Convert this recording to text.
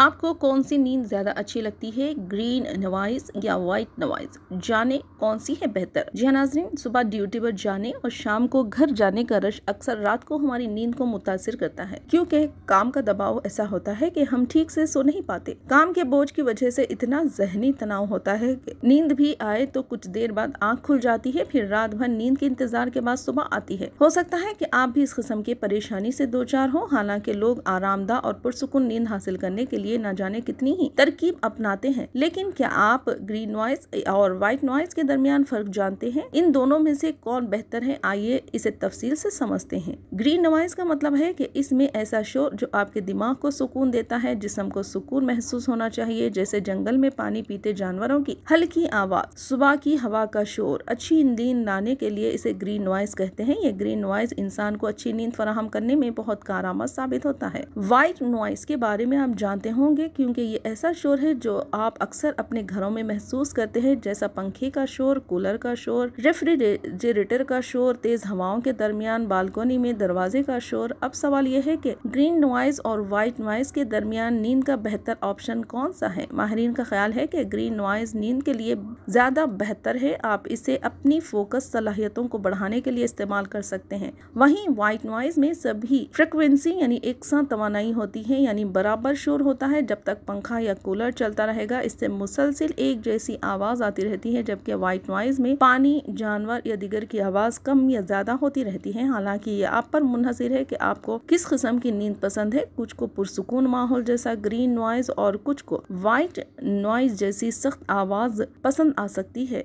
आपको कौन सी नींद ज़्यादा अच्छी लगती है ग्रीन नवाइज या व्हाइट नवाइज जाने कौन सी है बेहतर जी नाजरीन सुबह ड्यूटी पर जाने और शाम को घर जाने का रश अक्सर रात को हमारी नींद को मुतासर करता है क्योंकि काम का दबाव ऐसा होता है कि हम ठीक से सो नहीं पाते काम के बोझ की वजह से इतना जहनी तनाव होता है नींद भी आए तो कुछ देर बाद आँख खुल जाती है फिर रात भर नींद के इंतजार के बाद सुबह आती है हो सकता है की आप भी इस किस्म की परेशानी ऐसी दो चार हो हालांकि लोग आरामदा और पुरसकून नींद हासिल करने के लिए लिए न जाने कितनी ही तरकीब अपनाते हैं लेकिन क्या आप ग्रीन नॉइस और व्हाइट नॉइस के दरमियान फर्क जानते हैं इन दोनों में से कौन बेहतर है आइए इसे तफसील से समझते हैं ग्रीन नॉइस का मतलब है कि इसमें ऐसा शोर जो आपके दिमाग को सुकून देता है जिसम को सुकून महसूस होना चाहिए जैसे जंगल में पानी पीते जानवरों की हल्की आवाज सुबह की हवा का शोर अच्छी नींद लाने के लिए इसे ग्रीन नॉइस कहते हैं ये ग्रीन नॉइस इंसान को अच्छी नींद फराहम करने में बहुत कारामद साबित होता है व्हाइट नॉइस के बारे में आप जानते हो होंगे क्योंकि ये ऐसा शोर है जो आप अक्सर अपने घरों में महसूस करते हैं जैसा पंखे का शोर कूलर का शोर रेफ्रिजरेटर का शोर तेज हवाओं के दरमियान बालकोनी में दरवाजे का शोर अब सवाल यह है कि ग्रीन नॉइज और वाइट नॉइज के दरमियान नींद का बेहतर ऑप्शन कौन सा है माहरीन का ख्याल है की ग्रीन नॉइज नींद के लिए ज्यादा बेहतर है आप इसे अपनी फोकस सलाहियतों को बढ़ाने के लिए इस्तेमाल कर सकते हैं वहीं व्हाइट नॉइज में सभी फ्रिक्वेंसी यानी एक साथ तो होती है यानी बराबर शोर होता होता है जब तक पंखा या कूलर चलता रहेगा इससे मुसलसिल एक जैसी आवाज़ आती रहती है जबकि व्हाइट नॉइज़ में पानी जानवर या दिगर की आवाज़ कम या ज़्यादा होती रहती है हालांकि ये आप पर मुनहसर है कि आपको किस किस्म की नींद पसंद है कुछ को पुरसकून माहौल जैसा ग्रीन नॉइज़ और कुछ को वाइट नॉइज़ जैसी सख्त आवाज़ पसंद आ सकती है